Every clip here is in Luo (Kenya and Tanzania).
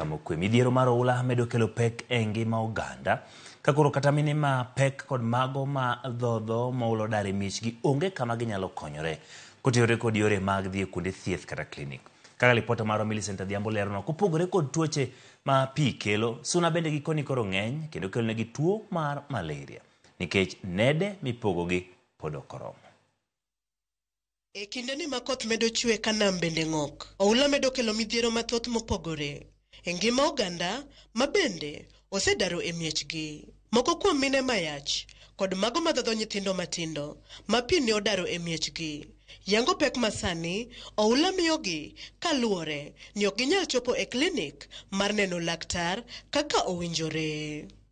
Kamokwe, midhiero mar oula medo kelo pek e ngima oganda ka koro kata mine ma pek kod mago ma dhodho moulo dare michgi onge kama ginyalo konyore kotiore kod yore mag dhi e kuonde thieth kata klinik. Kaka lipota marwa Millicent Adhiambo lerono, kopogore kod tuoche ma pi kelo, suna bende gikoni koro ng'eny kendo kelonegi tuo mar malaria nikech nede mipogogi pod ok oromo. E kinde ni ma koth medo chwe ka nam bende ng'ok, oula medo kelo midhiero mathoth mopogore. e ngima oganda ma bende osedaro e miechgi. Moko kuom mine mayach kod mago madhodho nyithindo matindo ma pi ne odaro e miechgi. Yango pek masani oula miyogi kaluwore ni ok ginyal chopo e klinik mar neno laktar kaka owinjore.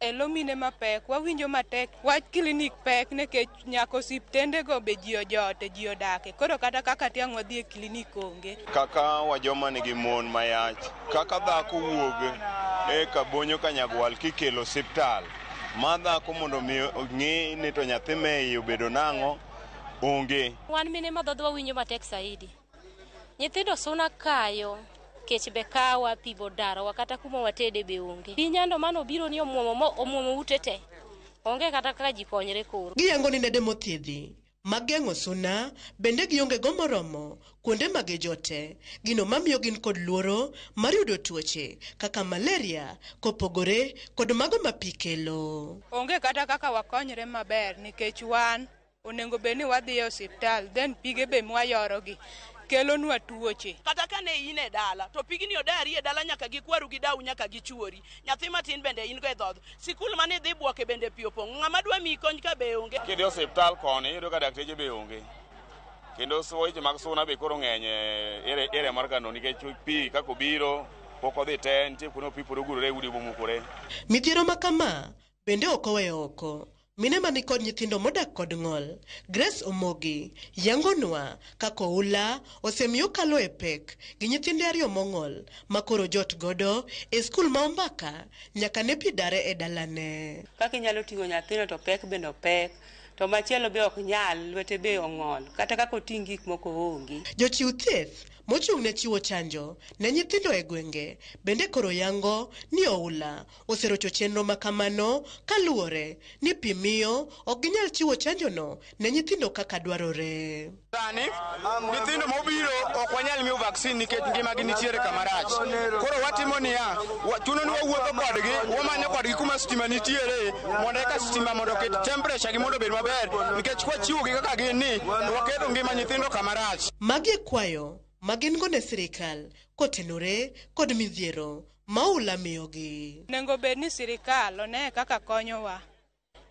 elo mine mapek wawinjo matek wach klinik pek nikech nyaka osiptendego be ji ojote ji odake koro kata kaka tiang' wadhi e klinik onge kaka wajoma nigi mon mayach kaka dhako wuog e kabonyo kanyagwal kikelo osiptal ma dhako mondo mi ng'i ni to nyathi ma iye obedo nang'o onge wan mine madhodho wawinjo matek saidi nyithindo suna kayo kech be kawa pi be odarowa kata kuma watede be onge pi nyando mane obiro ni omuomo mo omuomo ute te onge kata kaka ji konyre koro giyango ni nede mothiedhi mageng'o suna bende giongego moromo kuonde mage jote gino mamiyo gin kod luoro mar yudo tuoche kaka malaria kopogore kod mago ma pi kelo onge kata kaka wakonyre maber nikech wan onego bed ni wadhi e osiptal then pige be mwayorogi kelonwa tuoche kata ka ne in e dala to pigni odari e dala nyaka gikwaru gi dau nyaka gichuori nyathi matin bende in go e dhodh sikul mane dhi bwoke bende pi opong ng'ama dwa mii kony ka be onge kidhi e osiptal koni iyudo ka dakteje be onge kendo weche mag suna be koro ng'eny ere mar kano nikech pi kaka obiro pok odhi te nitie kuno pi pod ogurore udi bomukore midhiero ma kama bende ok oweyo oko mine mani kod nyithindo modak kod ng'ol grace omogi yangonwa kaka oula osemiyo kalo e pek gi nyithinde ariyo mong'ol makoro jot godo e skul ma ombaka nyaka ne pidare e dalane kaka inyalo ting'o nyathino to pek bende opek to machielo be ok nyal lwete be ong'ol kata kaka oting' gik moko onge jochiw thieth mochung' ne chiwo chanjo ne nyithindo e gwenge bende koro yango ni oula oserocho chenro ma kamano kaluwore ni pi miyo ok ginyal chiwo chanjono ne nyithindo kaka dwarore sani nyithindo mobiro ok wanyal miyo vaksin nikech ngimagi nitiere kamarach koro watimo niya chuno ni wawuotho kodgi wamanyo kodgi kuma ma sitima nitiere mondo eka sitima mondo oket temperature gi mondo obed maber nikech kwachiwogi kaka gin ni waketo ngima nyithindo kama rach magi e kwayo ma gin go ne sirikal kotenore kod midhiero maula miyogi onego bed ni sirikal one kaka konyowa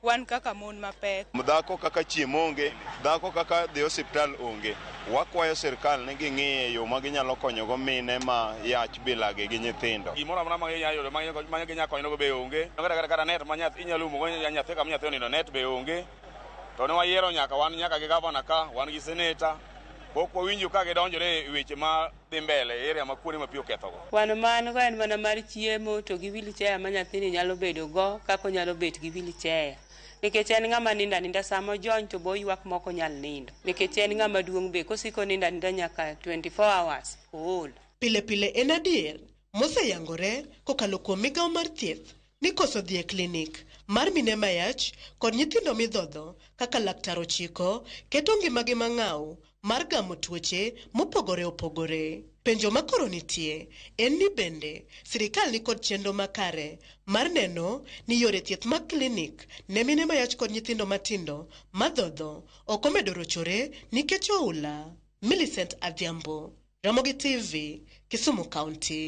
wan kaka mon mapek. Dhako kaka chiemo onge, dhako kaka dhi osiptal onge. Wakwayo sirkal ni ging'iye yo ma ginyalo konyogo mine ma yach bilagi gi nyithindo. Gimoro amora ma ginyalo yudo ma ginyalo konyogo be onge. Kata, kata, kata net ma nyathi inyalo umo ya nyathi kama nyathi onindo net be onge. To ne wayiero nyaka wan nyaka gi gavana ka, wan gi seneta. Pok wawinjo ka gidonjore e weche ma dhi mbele e area ma kuone ma pi okethogo. Kwan man go en mana mar chiemo to gi wheelchair ma nyathini nyalo bedo go kaka onyalo bet gi wheelchair. nikech en ng'ama nindo aninda sama jony to boywak moko nyal nindo nikech en ng'ama duong' be kosiko nindo aninda nyaka 24 hours ool pile pile en adier moseyangore kokalo kuom migao mar thieth ni koso dhi e klinik mar mine mayach kod nyithindo midhodho kaka laktar ochiko keto ngimagi mang'aw mar gamo tuoche mopogore opogore penjo makoro nitie en ni bende sirikal nikod chenro makare mar neno ni yore thieth mag klinik ne mine mayach kod nyithindo matindo madhodho ok omedo rochore nikech oula millicent adhiambo ramogi tv kisumu county